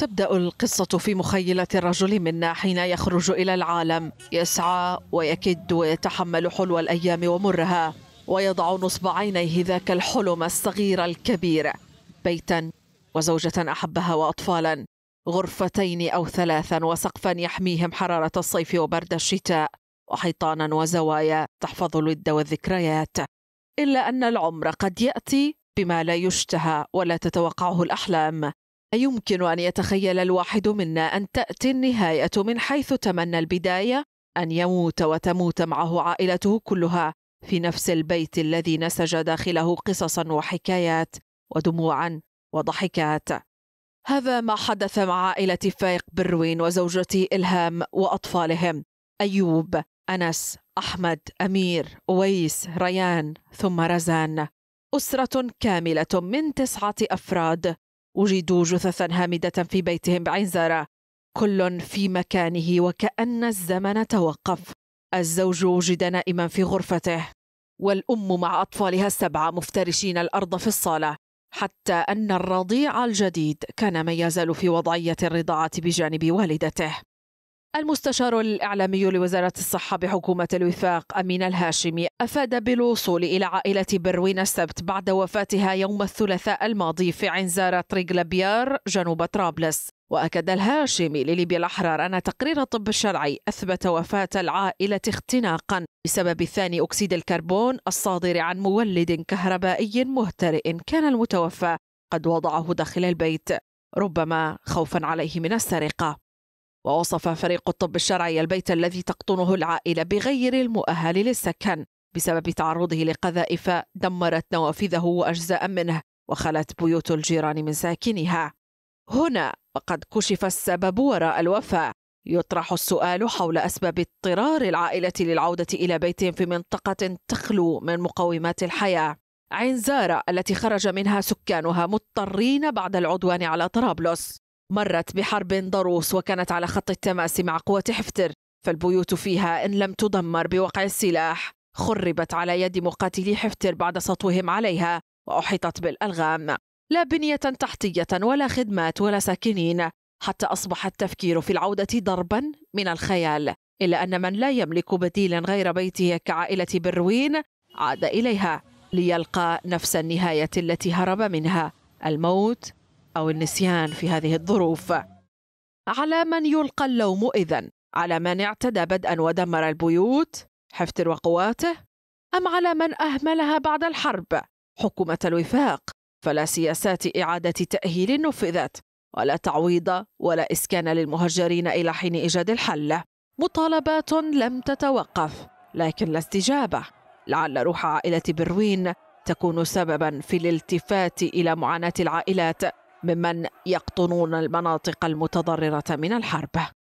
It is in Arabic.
تبدا القصه في مخيله الرجل منا حين يخرج الى العالم يسعى ويكد ويتحمل حلو الايام ومرها ويضع نصب عينيه ذاك الحلم الصغير الكبير بيتا وزوجه احبها واطفالا غرفتين او ثلاثا وسقفا يحميهم حراره الصيف وبرد الشتاء وحيطانا وزوايا تحفظ الود والذكريات الا ان العمر قد ياتي بما لا يشتهى ولا تتوقعه الاحلام أيمكن أن يتخيل الواحد منا أن تأتي النهاية من حيث تمنى البداية أن يموت وتموت معه عائلته كلها في نفس البيت الذي نسج داخله قصصا وحكايات ودموعا وضحكات هذا ما حدث مع عائلة فايق بروين وزوجته إلهام وأطفالهم أيوب أنس أحمد أمير أويس ريان ثم رزان أسرة كاملة من تسعة أفراد وجدوا جثثا هامدة في بيتهم بعنزرة كل في مكانه وكأن الزمن توقف الزوج وجد نائما في غرفته والأم مع أطفالها السبعة مفترشين الأرض في الصالة حتى أن الرضيع الجديد كان ما يزال في وضعية الرضاعة بجانب والدته المستشار الإعلامي لوزارة الصحة بحكومة الوفاق أمين الهاشمي أفاد بالوصول إلى عائلة بروين السبت بعد وفاتها يوم الثلاثاء الماضي في عنزارة ريغلابيار جنوب طرابلس وأكد الهاشمي لليبيا الأحرار أن تقرير الطب الشرعي أثبت وفاة العائلة اختناقا بسبب ثاني أكسيد الكربون الصادر عن مولد كهربائي مهترئ كان المتوفى قد وضعه داخل البيت ربما خوفا عليه من السرقة ووصف فريق الطب الشرعي البيت الذي تقطنه العائلة بغير المؤهل للسكن بسبب تعرضه لقذائف دمرت نوافذه وأجزاء منه وخلت بيوت الجيران من ساكنها هنا وقد كشف السبب وراء الوفاة يطرح السؤال حول أسباب اضطرار العائلة للعودة إلى بيت في منطقة تخلو من مقومات الحياة عين زارة التي خرج منها سكانها مضطرين بعد العدوان على طرابلس مرت بحرب ضروس وكانت على خط التماس مع قوة حفتر فالبيوت فيها إن لم تدمر بوقع السلاح خربت على يد مقاتلي حفتر بعد سطوهم عليها وأحيطت بالألغام لا بنية تحتية ولا خدمات ولا ساكنين حتى أصبح التفكير في العودة ضربا من الخيال إلا أن من لا يملك بديلا غير بيته كعائلة بروين عاد إليها ليلقى نفس النهاية التي هرب منها الموت أو النسيان في هذه الظروف على من يلقى اللوم إذن؟ على من اعتدى بدءا ودمر البيوت حفتر وقواته؟ أم على من أهملها بعد الحرب حكومة الوفاق؟ فلا سياسات إعادة تأهيل نفذت ولا تعويض ولا إسكان للمهجرين إلى حين إيجاد الحل مطالبات لم تتوقف لكن لا استجابة لعل روح عائلة بروين تكون سببا في الالتفات إلى معاناة العائلات ممن يقطنون المناطق المتضررة من الحرب